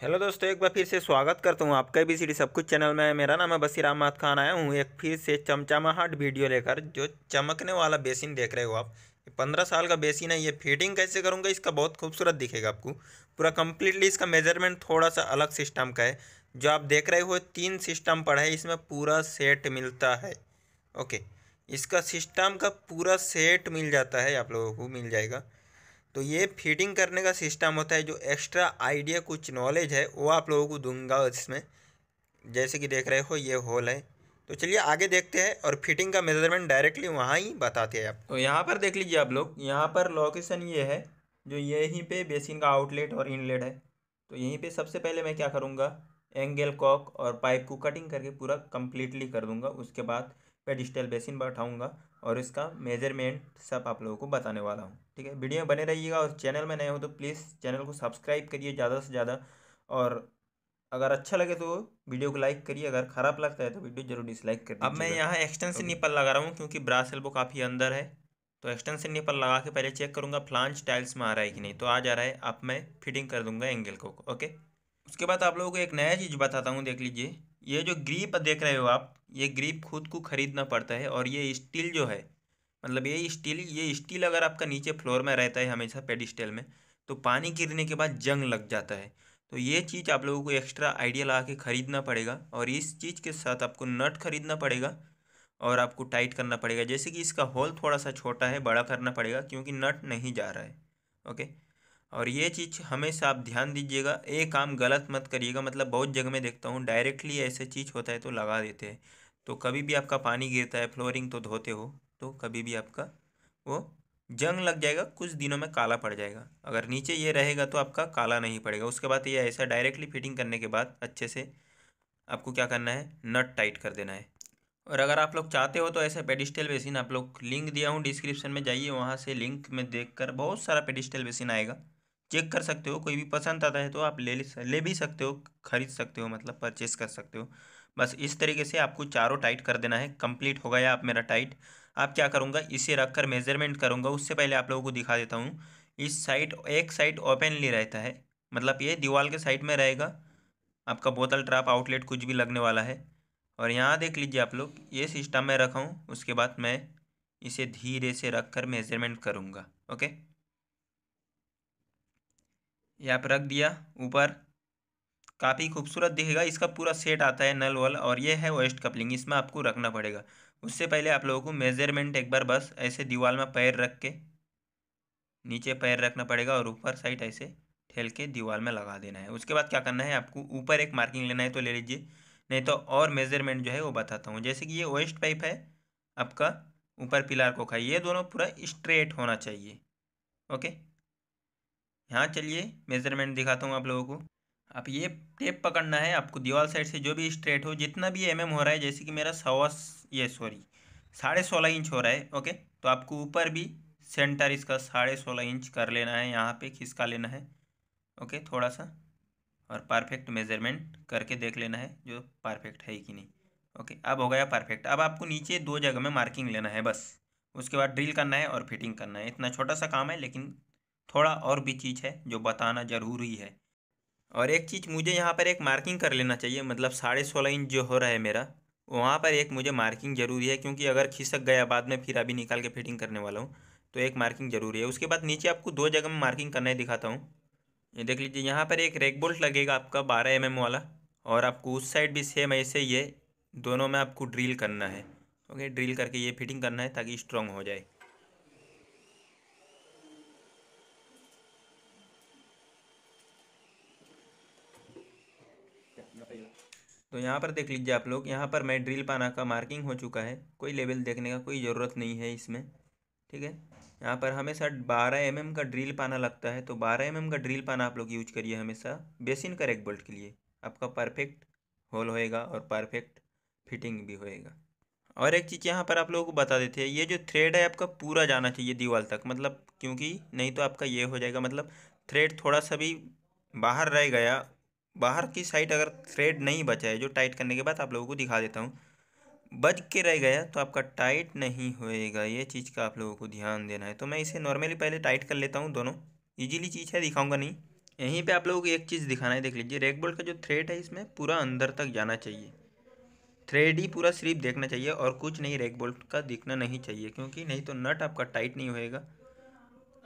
hello दोस्तों एक बार फिर से स्वागत करता हूँ आपका बी सी सब कुछ चैनल में मेरा नाम है बसीराम मात खान आया हूँ एक फिर से चमचमाहट वीडियो लेकर जो चमकने वाला बेसिन देख रहे हो आप पंद्रह साल का बेसिन है ये फिटिंग कैसे करूँगा इसका बहुत खूबसूरत दिखेगा आपको पूरा कम्प्लीटली इसका मेजरमेंट थोड़ा सा अलग सिस्टम का है जो आप देख रहे हो तीन सिस्टम पर है इसमें पूरा सेट मिलता है ओके इसका सिस्टम का पूरा सेट मिल जाता है आप लोगों को मिल जाएगा तो ये फीडिंग करने का सिस्टम होता है जो एक्स्ट्रा आइडिया कुछ नॉलेज है वो आप लोगों को दूंगा इसमें जैसे कि देख रहे हो ये होल है तो चलिए आगे देखते हैं और फिटिंग का मेजरमेंट डायरेक्टली वहाँ ही बताते हैं आप तो यहाँ पर देख लीजिए आप लोग यहाँ पर लोकेशन ये है जो यहीं पे बेसिन का आउटलेट और इनलेट है तो यहीं पे सबसे पहले मैं क्या करूँगा एंगल कॉक और पाइप को कटिंग करके पूरा कम्प्लीटली कर दूँगा उसके बाद पेडिस्टल बेसिन बैठाऊँगा और इसका मेजरमेंट सब आप लोगों को बताने वाला हूँ ठीक है वीडियो बने रहिएगा और चैनल में नए हो तो प्लीज़ चैनल को सब्सक्राइब करिए ज़्यादा से ज़्यादा और अगर अच्छा लगे तो वीडियो को लाइक करिए अगर ख़राब लगता है तो वीडियो जरूर डिसलाइक करिए अब मैं यहाँ एक्सटेंशन निपल लगा रहा हूँ क्योंकि ब्रास एल्बो काफ़ी अंदर है तो एक्सटेंशन निपल लगा के पहले चेक करूँगा फ्लांच टाइल्स में आ रहा है कि नहीं तो आ जा रहा है अब मैं फिटिंग कर दूँगा एंगल को ओके उसके बाद आप लोगों को एक नया चीज़ बताता हूँ देख लीजिए ये जो ग्रीप देख रहे हो आप ये ग्रिप खुद को ख़रीदना पड़ता है और ये स्टील जो है मतलब ये स्टील ये स्टील अगर आपका नीचे फ्लोर में रहता है हमेशा पेडिस्टेल में तो पानी गिरने के बाद जंग लग जाता है तो ये चीज़ आप लोगों को एक्स्ट्रा आइडिया लगा के ख़रीदना पड़ेगा और इस चीज़ के साथ आपको नट ख़रीदना पड़ेगा और आपको टाइट करना पड़ेगा जैसे कि इसका होल थोड़ा सा छोटा है बड़ा करना पड़ेगा क्योंकि नट नहीं जा रहा है ओके और ये चीज़ हमेशा आप ध्यान दीजिएगा ये काम गलत मत करिएगा मतलब बहुत जगह में देखता हूँ डायरेक्टली ऐसे चीज़ होता है तो लगा देते हैं तो कभी भी आपका पानी गिरता है फ्लोरिंग तो धोते हो तो कभी भी आपका वो जंग लग जाएगा कुछ दिनों में काला पड़ जाएगा अगर नीचे ये रहेगा तो आपका काला नहीं पड़ेगा उसके बाद ये ऐसा डायरेक्टली फिटिंग करने के बाद अच्छे से आपको क्या करना है नट टाइट कर देना है और अगर आप लोग चाहते हो तो ऐसा पेडिस्टल बेसिन आप लोग लिंक दिया हूँ डिस्क्रिप्शन में जाइए वहाँ से लिंक में देखकर बहुत सारा पेडिस्टल बेसिन आएगा चेक कर सकते हो कोई भी पसंद आता है तो आप ले ले भी सकते हो खरीद सकते हो मतलब परचेस कर सकते हो बस इस तरीके से आपको चारों टाइट कर देना है कंप्लीट हो गया आप मेरा टाइट आप क्या करूँगा इसे रख कर मेजरमेंट करूँगा उससे पहले आप लोगों को दिखा देता हूँ इस साइड एक साइड ओपनली रहता है मतलब ये दीवार के साइड में रहेगा आपका बोतल ट्राप आउटलेट कुछ भी लगने वाला है और यहाँ देख लीजिए आप लोग ये सिस्टम में रखा हूँ उसके बाद मैं इसे धीरे से रख कर मेजरमेंट करूँगा ओके यहाँ पर रख दिया ऊपर काफ़ी खूबसूरत दिखेगा इसका पूरा सेट आता है नल वल और ये है वेस्ट कपलिंग इसमें आपको रखना पड़ेगा उससे पहले आप लोगों को मेजरमेंट एक बार बस ऐसे दीवार में पैर रख के नीचे पैर रखना पड़ेगा और ऊपर साइड ऐसे ठेल के दीवार में लगा देना है उसके बाद क्या करना है आपको ऊपर एक मार्किंग लेना है तो ले लीजिए नहीं तो और मेजरमेंट जो है वो बताता हूँ जैसे कि ये वेस्ट पाइप है आपका ऊपर पिलार को खाइए ये दोनों पूरा स्ट्रेट होना चाहिए ओके यहाँ चलिए मेज़रमेंट दिखाता हूँ आप लोगों को आप ये टेप पकड़ना है आपको दीवार साइड से जो भी स्ट्रेट हो जितना भी एम mm हो रहा है जैसे कि मेरा सवा ये सॉरी साढ़े सोलह इंच हो रहा है ओके तो आपको ऊपर भी सेंटर इसका साढ़े सोलह इंच कर लेना है यहाँ पे खिसका लेना है ओके थोड़ा सा और परफेक्ट मेजरमेंट करके देख लेना है जो परफेक्ट है कि नहीं ओके अब हो गया परफेक्ट अब आपको नीचे दो जगह में मार्किंग लेना है बस उसके बाद ड्रिल करना है और फिटिंग करना है इतना छोटा सा काम है लेकिन थोड़ा और भी चीज़ है जो बताना ज़रूरी है और एक चीज़ मुझे यहाँ पर एक मार्किंग कर लेना चाहिए मतलब साढ़े सोलह इंच जो हो रहा है मेरा वहाँ पर एक मुझे मार्किंग ज़रूरी है क्योंकि अगर खिसक गया बाद में फिर अभी निकाल के फिटिंग करने वाला हूँ तो एक मार्किंग ज़रूरी है उसके बाद नीचे आपको दो जगह में मार्किंग करना है दिखाता हूँ ये देख लीजिए यहाँ पर एक रेक बोल्ट लगेगा आपका बारह एम mm वाला और आपको उस साइड भी सेम ऐसे ये दोनों में आपको ड्रिल करना है ओके ड्रिल करके ये फिटिंग करना है ताकि स्ट्रॉन्ग हो जाए तो यहाँ पर देख लीजिए आप लोग यहाँ पर मैं ड्रिल पाना का मार्किंग हो चुका है कोई लेवल देखने का कोई ज़रूरत नहीं है इसमें ठीक है यहाँ पर हमेशा बारह एम mm का ड्रिल पाना लगता है तो बारह एम mm का ड्रिल पाना आप लोग यूज करिए हमेशा बेसिन का रेक बोल्ट के लिए आपका परफेक्ट होल होएगा और परफेक्ट फिटिंग भी होएगा और एक चीज़ यहाँ पर आप लोगों को बता देते हैं ये जो थ्रेड है आपका पूरा जाना चाहिए दीवार तक मतलब क्योंकि नहीं तो आपका ये हो जाएगा मतलब थ्रेड थोड़ा सा भी बाहर रह गया बाहर की साइड अगर थ्रेड नहीं बचा है जो टाइट करने के बाद आप लोगों को दिखा देता हूँ बच के रह गया तो आपका टाइट नहीं होएगा ये चीज़ का आप लोगों को ध्यान देना है तो मैं इसे नॉर्मली पहले टाइट कर लेता हूँ दोनों ईजिली चीज़ है दिखाऊंगा नहीं यहीं पे आप लोगों को एक चीज़ दिखाना है देख लीजिए रेक बोल्ट का जो थ्रेड है इसमें पूरा अंदर तक जाना चाहिए थ्रेड ही पूरा सिर्फ देखना चाहिए और कुछ नहीं रेक बोल्ट का दिखना नहीं चाहिए क्योंकि नहीं तो नट आपका टाइट नहीं होएगा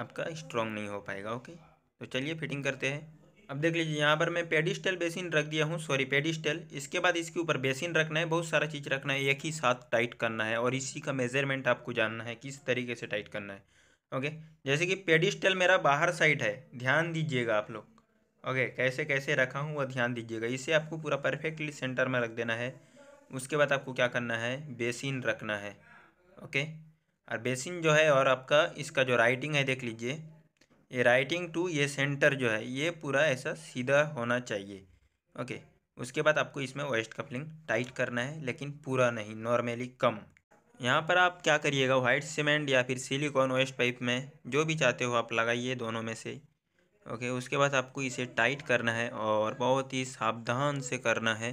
आपका स्ट्रॉन्ग नहीं हो पाएगा ओके तो चलिए फिटिंग करते हैं अब देख लीजिए यहाँ पर मैं पेडिस्टल बेसिन रख दिया हूँ सॉरी पेडिस्टल इसके बाद इसके ऊपर बेसिन रखना है बहुत सारा चीज़ रखना है एक ही साथ टाइट करना है और इसी का मेजरमेंट आपको जानना है किस तरीके से टाइट करना है ओके जैसे कि पेडिस्टल मेरा बाहर साइड है ध्यान दीजिएगा आप लोग ओके कैसे कैसे रखा हूँ वह ध्यान दीजिएगा इसे आपको पूरा परफेक्टली सेंटर में रख देना है उसके बाद आपको क्या करना है बेसिन रखना है ओके और बेसिन जो है और आपका इसका जो राइटिंग है देख लीजिए ये राइटिंग टू ये सेंटर जो है ये पूरा ऐसा सीधा होना चाहिए ओके उसके बाद आपको इसमें वेस्ट कपलिंग टाइट करना है लेकिन पूरा नहीं नॉर्मली कम यहाँ पर आप क्या करिएगा वाइट सीमेंट या फिर सिलिकॉन वेस्ट पाइप में जो भी चाहते हो आप लगाइए दोनों में से ओके उसके बाद आपको इसे टाइट करना है और बहुत ही सावधान से करना है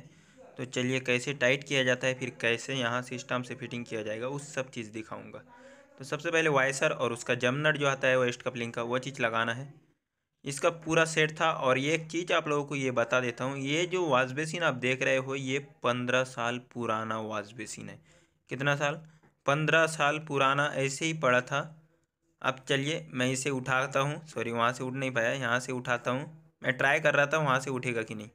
तो चलिए कैसे टाइट किया जाता है फिर कैसे यहाँ सिस्टम से फिटिंग किया जाएगा उस सब चीज़ दिखाऊँगा तो सबसे पहले वाइसर और उसका जमनट जो आता है वेस्ट कपलिंग का वो चीज़ लगाना है इसका पूरा सेट था और ये एक चीज़ आप लोगों को ये बता देता हूँ ये जो वाश बेसिन आप देख रहे हो ये पंद्रह साल पुराना वाश बेसिन है कितना साल पंद्रह साल पुराना ऐसे ही पड़ा था अब चलिए मैं इसे उठाता हूँ सॉरी वहाँ से उठ नहीं पाया यहाँ से उठाता हूँ मैं ट्राई कर रहा था वहाँ से उठेगा कि नहीं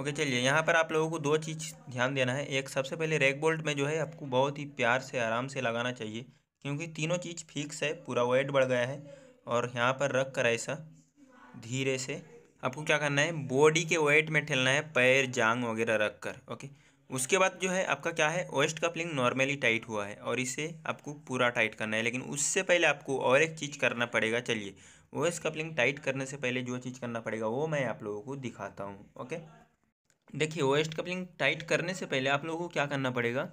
ओके चलिए यहाँ पर आप लोगों को दो चीज़ ध्यान देना है एक सबसे पहले रेक बोल्ट में जो है आपको बहुत ही प्यार से आराम से लगाना चाहिए क्योंकि तीनों चीज़ फिक्स है पूरा वेट बढ़ गया है और यहाँ पर रख कर ऐसा धीरे से आपको क्या करना है बॉडी के वेट में ठेलना है पैर जांग वगैरह रख कर ओके उसके बाद जो है आपका क्या है वेस्ट कपलिंग नॉर्मली टाइट हुआ है और इसे आपको पूरा टाइट करना है लेकिन उससे पहले आपको और एक चीज़ करना पड़ेगा चलिए वेस्ट कपलिंग टाइट करने से पहले जो चीज़ करना पड़ेगा वो मैं आप लोगों को दिखाता हूँ ओके देखिए वेस्ट कपलिंग टाइट करने से पहले आप लोगों को क्या करना पड़ेगा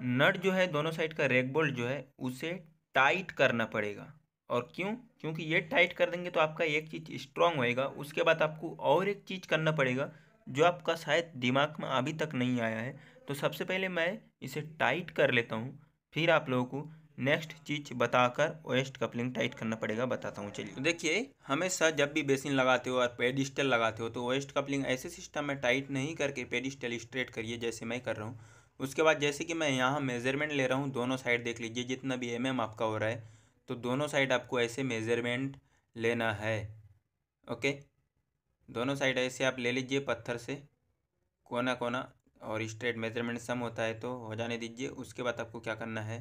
नट जो है दोनों साइड का रेग बोल्ट जो है उसे टाइट करना पड़ेगा और क्यों क्योंकि ये टाइट कर देंगे तो आपका एक चीज़ स्ट्रांग होएगा उसके बाद आपको और एक चीज़ करना पड़ेगा जो आपका शायद दिमाग में अभी तक नहीं आया है तो सबसे पहले मैं इसे टाइट कर लेता हूँ फिर आप लोगों को नेक्स्ट चीज़ बताकर वेस्ट कपलिंग टाइट करना पड़ेगा बताता हूँ चलिए तो देखिए हमेशा जब भी बेसिन लगाते हो और पेडिस्टल लगाते हो तो वेस्ट कपलिंग ऐसे सिस्टम में टाइट नहीं करके पेडिस्टल स्ट्रेट करिए जैसे मैं कर रहा हूँ उसके बाद जैसे कि मैं यहाँ मेज़रमेंट ले रहा हूँ दोनों साइड देख लीजिए जितना भी एम mm एम आपका हो रहा है तो दोनों साइड आपको ऐसे मेज़रमेंट लेना है ओके दोनों साइड ऐसे आप ले लीजिए पत्थर से कोना कोना और स्ट्रेट मेजरमेंट सम होता है तो हो जाने दीजिए उसके बाद आपको क्या करना है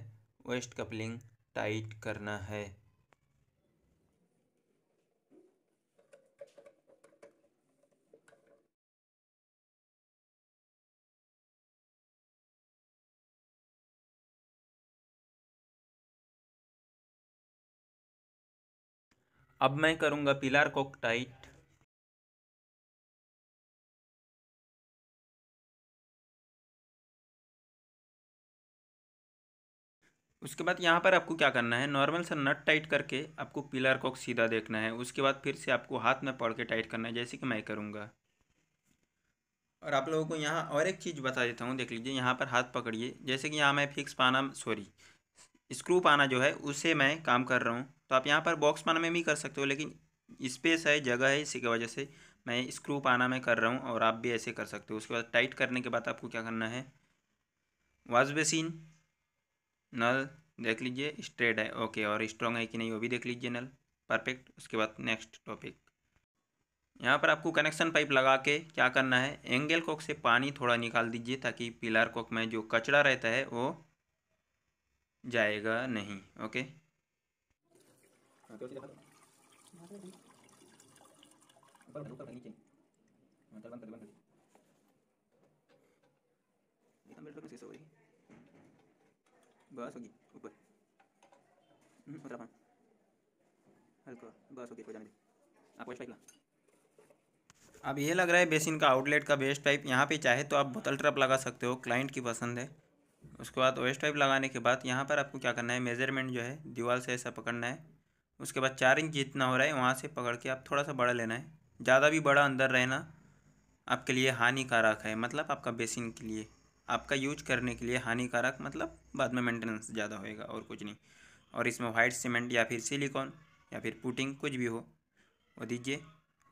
वेस्ट कपलिंग टाइट करना है अब मैं करूँगा पिलार को टाइट उसके बाद यहाँ पर आपको क्या करना है नॉर्मल सा नट टाइट करके आपको पिलर को सीधा देखना है उसके बाद फिर से आपको हाथ में पढ़ के टाइट करना है जैसे कि मैं करूँगा और आप लोगों को यहाँ और एक चीज़ बता देता हूँ देख लीजिए यहाँ पर हाथ पकड़िए जैसे कि यहाँ मैं फिक्स पाना सॉरी स्क्रू पाना जो है उसे मैं काम कर रहा हूँ तो आप यहाँ पर बॉक्स पाना में भी कर सकते हो लेकिन स्पेस है जगह है इसी की वजह से मैं स्क्रू पाना में कर रहा हूँ और आप भी ऐसे कर सकते हो उसके बाद टाइट करने के बाद आपको क्या करना है वाश बेसिन नल देख लीजिए स्ट्रेट है ओके और स्ट्रॉन्ग है कि नहीं वो भी देख लीजिए नल परफेक्ट उसके बाद नेक्स्ट टॉपिक यहाँ पर आपको कनेक्शन पाइप लगा के क्या करना है एंगल कोक से पानी थोड़ा निकाल दीजिए ताकि पिलर कोक में जो कचरा रहता है वो जाएगा नहीं ओके करते हो ऊपर ऊपर नीचे बंद कर बंद कर हम लोग कैसे रही बस होगी ऊपर हल्का बस होगी जाने दे आप पाइप ला अब ये लग रहा है बेसिन का आउटलेट का वेस्ट पाइप यहाँ पे चाहे तो आप बोतल ट्रप लगा सकते हो क्लाइंट की पसंद है उसके बाद वेस्ट पाइप लगाने के बाद यहाँ पर आपको क्या करना है मेजरमेंट जो है दीवार से ऐसा पकड़ना है उसके बाद चार इंच जितना हो रहा है वहाँ से पकड़ के आप थोड़ा सा बड़ा लेना है ज़्यादा भी बड़ा अंदर रहना आपके लिए हानिकारक है मतलब आपका बेसिन के लिए आपका यूज करने के लिए हानिकारक मतलब बाद में मेंटेनेंस ज़्यादा होएगा और कुछ नहीं और इसमें वाइट सीमेंट या फिर सिलिकॉन या फिर पुटिंग कुछ भी हो वो दीजिए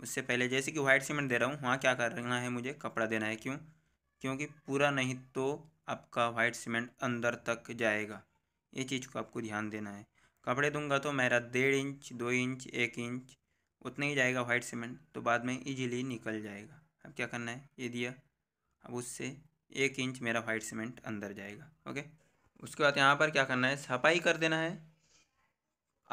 उससे पहले जैसे कि वाइट सीमेंट दे रहा हूँ वहाँ क्या करना है मुझे कपड़ा देना है क्यों क्योंकि पूरा नहीं तो आपका वाइट सीमेंट अंदर तक जाएगा ये चीज़ को आपको ध्यान देना है कपड़े दूंगा तो मेरा डेढ़ इंच दो इंच एक इंच उतना ही जाएगा वाइट सीमेंट तो बाद में इजीली निकल जाएगा अब क्या करना है ये दिया अब उससे एक इंच मेरा वाइट सीमेंट अंदर जाएगा ओके उसके बाद यहाँ पर क्या करना है सफाई कर देना है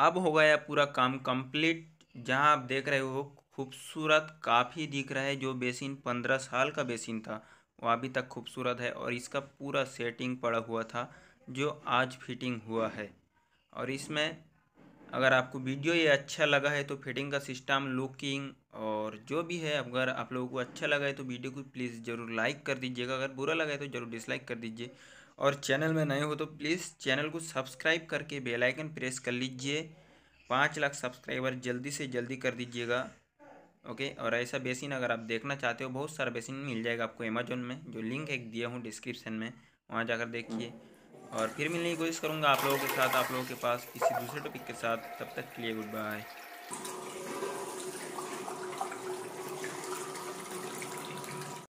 अब हो गया पूरा काम कंप्लीट जहाँ आप देख रहे हो खूबसूरत काफ़ी दिख रहा है जो बेसिन पंद्रह साल का बेसिन था वो अभी तक खूबसूरत है और इसका पूरा सेटिंग पड़ा हुआ था जो आज फिटिंग हुआ है और इसमें अगर आपको वीडियो ये अच्छा लगा है तो फिटिंग का सिस्टम लुकिंग और जो भी है अगर आप लोगों को अच्छा लगा है तो वीडियो को प्लीज़ ज़रूर लाइक कर दीजिएगा अगर बुरा लगा है तो ज़रूर डिसलाइक कर दीजिए और चैनल में नए हो तो प्लीज़ चैनल को सब्सक्राइब करके बेल आइकन प्रेस कर लीजिए पाँच लाख सब्सक्राइबर जल्दी से जल्दी कर दीजिएगा ओके और ऐसा बेसिन अगर आप देखना चाहते हो बहुत सारा बेसिन मिल जाएगा आपको अमेजोन में जो लिंक एक दिया हूँ डिस्क्रिप्शन में वहाँ जाकर देखिए और फिर मिलने की कोशिश करूँगा आप लोगों के साथ आप लोगों के पास किसी दूसरे टॉपिक के साथ तब तक के लिए गुड बाय